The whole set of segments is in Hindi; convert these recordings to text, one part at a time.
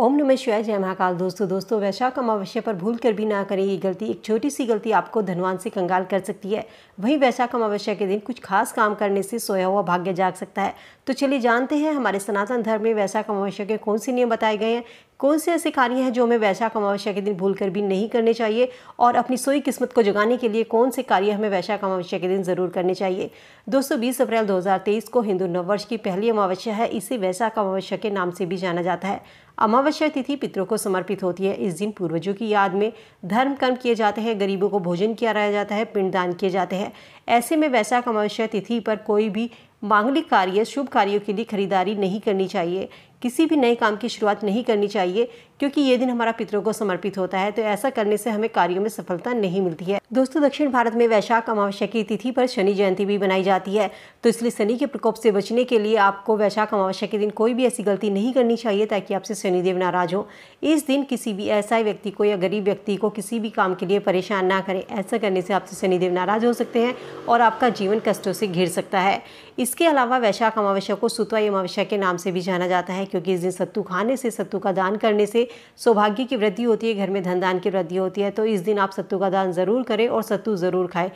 ओम नमः शिवाय जय महाकाल दोस्तों दोस्तों वैशाख अमावस्या पर भूल कर भी ना करें ये गलती एक छोटी सी गलती आपको धनवान से कंगाल कर सकती है वहीं वैशाख अमावस्या के दिन कुछ खास काम करने से सोया हुआ भाग्य जाग सकता है तो चलिए जानते हैं हमारे सनातन धर्म में वैशाख अमावस्या के कौन से नियम बताए गए हैं कौन से ऐसे कार्य हैं जो हमें वैशाख अमावस्या के दिन भूल कर भी नहीं करने चाहिए और अपनी सोई किस्मत को जगाने के लिए कौन से कार्य हमें वैशाख अमावस्या के दिन ज़रूर करने चाहिए दोस्तों बीस अप्रैल 2023 को हिंदू नववर्ष की पहली अमावस्या है इसे वैशाख अमावस्या के नाम से भी जाना जाता है अमावस्या तिथि पितरों को समर्पित होती है इस दिन पूर्वजों की याद में धर्म कर्म किए जाते हैं गरीबों को भोजन किया जाता है पिंडदान किए जाते हैं ऐसे में वैशाख अमावस्या तिथि पर कोई भी मांगलिक कार्य शुभ कार्यों के लिए खरीदारी नहीं करनी चाहिए किसी भी नए काम की शुरुआत नहीं करनी चाहिए क्योंकि ये दिन हमारा पितरों को समर्पित होता है तो ऐसा करने से हमें कार्यों में सफलता नहीं मिलती है दोस्तों दक्षिण भारत में वैशाख अमावस्या की तिथि पर शनि जयंती भी मनाई जाती है तो इसलिए शनि के प्रकोप से बचने के लिए आपको वैशाख अमावस्या के दिन कोई भी ऐसी गलती नहीं करनी चाहिए ताकि आपसे शनिदेव नाराज हो इस दिन किसी भी ऐसा व्यक्ति को या गरीब व्यक्ति को किसी भी काम के लिए परेशान ना करें ऐसा करने से आपसे शनिदेव नाराज हो सकते हैं और आपका जीवन कष्टों से घिर सकता है इसके अलावा वैशाख अमावस्या को सुतवाई अमावस्या के नाम से भी जाना जाता है क्योंकि इस दिन सत्तू खाने से सत्तू का दान करने से सौभाग्य की वृद्धि होती है घर में धन दान की वृद्धि होती है तो इस दिन आप सत्तू का दान ज़रूर करें और सत्तू ज़रूर खाएं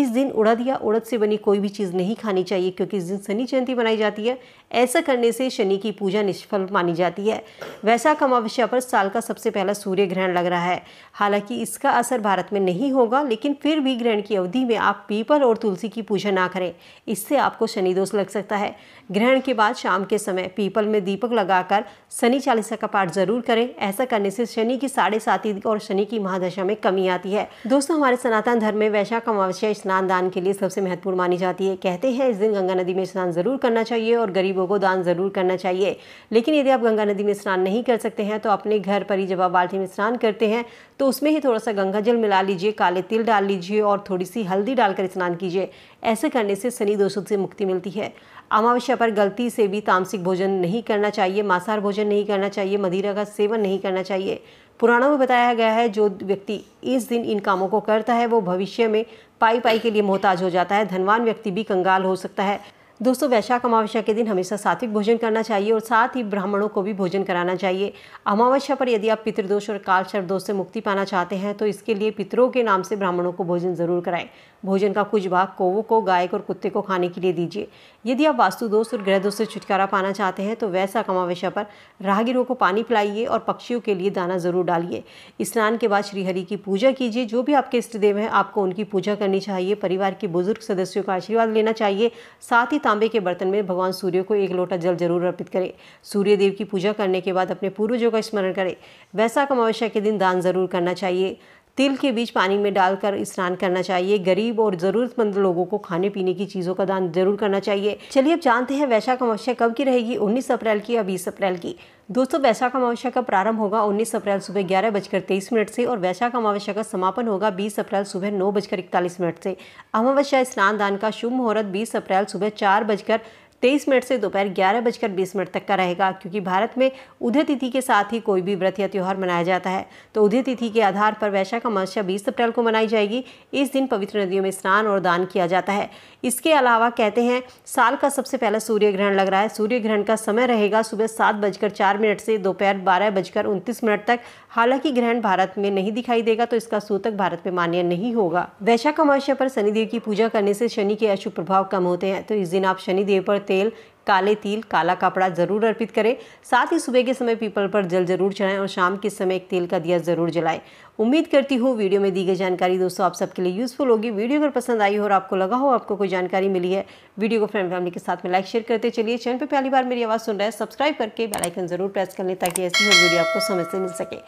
इस दिन उड़द या उड़द से बनी कोई भी चीज़ नहीं खानी चाहिए क्योंकि इस दिन शनि जयंती मनाई जाती है ऐसा करने से शनि की पूजा निष्फल मानी जाती है वैसा अमावस्या पर साल का सबसे पहला सूर्य ग्रहण लग रहा है हालांकि इसका असर भारत में नहीं होगा लेकिन फिर भी ग्रहण की अवधि में आप पीपल और तुलसी की पूजा ना करें इससे आपको शनि दोष लग सकता है ग्रहण के बाद शाम के समय पीपल में दीपक लगाकर शनि चालीसा का पाठ जरूर करें ऐसा करने से शनि की साढ़े साथी और शनि की महादशा में कमी आती है दोस्तों हमारे सनातन धर्म में वैशाख अमावस्या स्नान दान के लिए सबसे महत्वपूर्ण मानी जाती है कहते हैं इस दिन गंगा नदी में स्नान जरूर करना चाहिए और गरीबों को दान जरूर करना चाहिए लेकिन यदि आप गंगा नदी में स्नान नहीं कर सकते हैं तो अपने घर पर ही जब आप बाल्टी में स्नान करते हैं तो उसमें ही थोड़ा सा गंगा जल मिला लीजिए काले तिल डाल लीजिए और थोड़ी सी हल्दी डालकर स्नान कीजिए ऐसे करने से शनि दोषों से मुक्ति मिलती है अमावस्या पर गलती से भी तामसिक भोजन नहीं करना चाहिए मांसाहार भोजन नहीं करना चाहिए मदिरा का सेवन नहीं करना चाहिए पुराणों में बताया गया है जो व्यक्ति इस दिन इन कामों को करता है वो भविष्य में पाई पाई के लिए मोहताज हो जाता है धनवान व्यक्ति भी कंगाल हो सकता है दोस्तों वैशाख अमावस्या के दिन हमेशा सात्विक भोजन करना चाहिए और साथ ही ब्राह्मणों को भी भोजन कराना चाहिए अमावस्या पर यदि आप पितृदोष और काल सर्व दोष से मुक्ति पाना चाहते हैं तो इसके लिए पितरों के नाम से ब्राह्मणों को भोजन जरूर कराएं भोजन का कुछ भाग कोवों को गाय और कुत्ते को खाने के लिए दीजिए यदि आप वास्तु दोष और ग्रह दोष से छुटकारा पाना चाहते हैं तो वैसा अमावस्या पर राहगीरों को पानी पिलाइए और पक्षियों के लिए दाना जरूर डालिए स्नान के बाद श्रीहरि की पूजा कीजिए जो भी आपके इष्ट देव हैं आपको उनकी पूजा करनी चाहिए परिवार के बुजुर्ग सदस्यों का आशीर्वाद लेना चाहिए साथ ही तांबे के बर्तन में भगवान सूर्य को एक लोटा जल जरूर अर्पित करें सूर्य देव की पूजा करने के बाद अपने पूर्वजों का स्मरण करें वैसा कमावश्या के दिन दान जरूर करना चाहिए तिल के बीज पानी में डालकर स्नान करना चाहिए गरीब और ज़रूरतमंद लोगों को खाने पीने की चीज़ों का दान जरूर करना चाहिए चलिए अब जानते हैं वैशाख अमावस्या कब की रहेगी उन्नीस अप्रैल की या बीस अप्रैल की दोस्तों वैशाख अमावस्या का प्रारंभ होगा 19 अप्रैल सुबह ग्यारह बजकर तेईस मिनट से और वैशाख अमावस्या का समापन होगा 20 अप्रैल सुबह नौ बजकर इकतालीस मिनट से अमावस्या स्नान दान का शुभ मुहूर्त 20 अप्रैल सुबह चार बजकर तेईस मिनट से दोपहर ग्यारह बजकर बीस मिनट तक का रहेगा क्योंकि भारत में उदय तिथि के साथ ही कोई भी व्रत या त्यौहार मनाया जाता है तो उदय तिथि के आधार पर वैशाख अमावस्या बीस अप्रैल को मनाई जाएगी इस दिन पवित्र नदियों में स्नान और दान किया जाता है इसके अलावा कहते हैं साल का सबसे पहला सूर्य ग्रहण लग रहा है सूर्य ग्रहण का समय रहेगा सुबह सात बजकर चार मिनट से दोपहर बारह बजकर उनतीस मिनट तक हालांकि ग्रहण भारत में नहीं दिखाई देगा तो इसका सूतक भारत में मान्य नहीं होगा वैशाख अमावस्या पर शनिदेव की पूजा करने से शनि के अशुभ प्रभाव कम होते हैं तो इस दिन आप शनिदेव पर तेल काले तिल काला कपड़ा जरूर अर्पित करें साथ ही सुबह के समय पीपल पर जल जरूर चढ़ाएं और शाम के समय एक तेल का दिया जरूर जलाएं उम्मीद करती हूँ वीडियो में दी गई जानकारी दोस्तों आप सबके लिए यूज़फुल होगी वीडियो अगर पसंद आई हो और आपको लगा हो आपको कोई जानकारी मिली है वीडियो को फ्रेंड फैमिली के साथ में लाइक शेयर करते चलिए चैनल पर पहली बार मेरी आवाज़ सुन रहे हैं सब्सक्राइब करके बेलाइकन ज़रूर प्रेस कर लें ताकि ऐसी वीडियो आपको समझ से मिल सके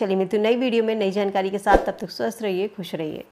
चलिए मित्र नई वीडियो में नई जानकारी के साथ तब तक स्वस्थ रहिए खुश रहिए